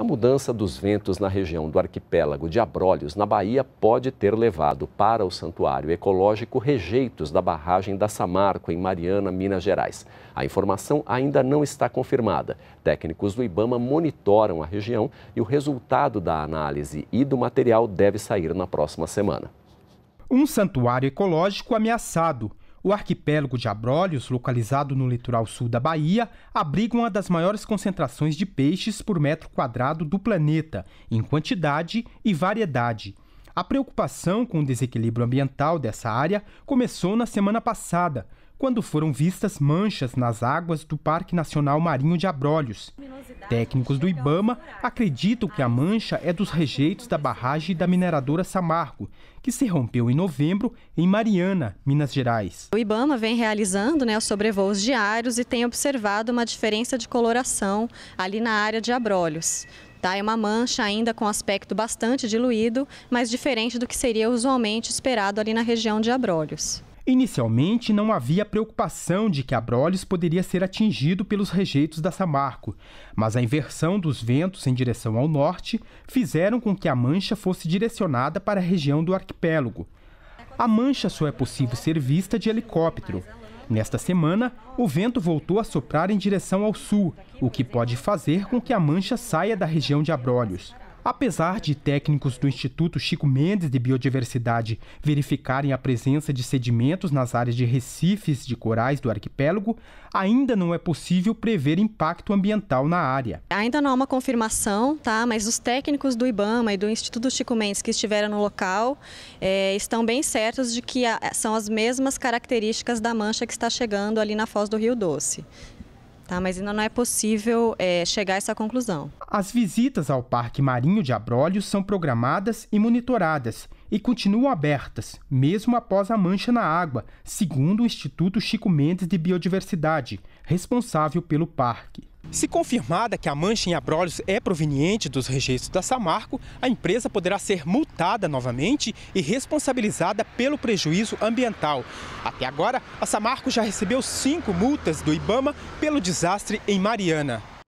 A mudança dos ventos na região do arquipélago de Abrolhos, na Bahia, pode ter levado para o Santuário Ecológico rejeitos da barragem da Samarco, em Mariana, Minas Gerais. A informação ainda não está confirmada. Técnicos do Ibama monitoram a região e o resultado da análise e do material deve sair na próxima semana. Um santuário ecológico ameaçado o arquipélago de Abrolhos, localizado no litoral sul da Bahia, abriga uma das maiores concentrações de peixes por metro quadrado do planeta, em quantidade e variedade. A preocupação com o desequilíbrio ambiental dessa área começou na semana passada, quando foram vistas manchas nas águas do Parque Nacional Marinho de Abrolhos. Técnicos do Ibama acreditam que a mancha é dos rejeitos da barragem da mineradora Samarco, que se rompeu em novembro em Mariana, Minas Gerais. O Ibama vem realizando né, os sobrevoos diários e tem observado uma diferença de coloração ali na área de abrolhos. Tá? É uma mancha ainda com aspecto bastante diluído, mas diferente do que seria usualmente esperado ali na região de abrolhos. Inicialmente, não havia preocupação de que Abrolhos poderia ser atingido pelos rejeitos da Samarco, mas a inversão dos ventos em direção ao norte fizeram com que a mancha fosse direcionada para a região do arquipélago. A mancha só é possível ser vista de helicóptero. Nesta semana, o vento voltou a soprar em direção ao sul, o que pode fazer com que a mancha saia da região de Abrolhos. Apesar de técnicos do Instituto Chico Mendes de Biodiversidade verificarem a presença de sedimentos nas áreas de recifes de corais do arquipélago, ainda não é possível prever impacto ambiental na área. Ainda não há uma confirmação, tá? mas os técnicos do IBAMA e do Instituto Chico Mendes que estiveram no local é, estão bem certos de que são as mesmas características da mancha que está chegando ali na foz do Rio Doce tá? mas ainda não é possível é, chegar a essa conclusão. As visitas ao Parque Marinho de Abrolhos são programadas e monitoradas e continuam abertas, mesmo após a mancha na água, segundo o Instituto Chico Mendes de Biodiversidade, responsável pelo parque. Se confirmada que a mancha em abrolhos é proveniente dos rejeitos da Samarco, a empresa poderá ser multada novamente e responsabilizada pelo prejuízo ambiental. Até agora, a Samarco já recebeu cinco multas do Ibama pelo desastre em Mariana.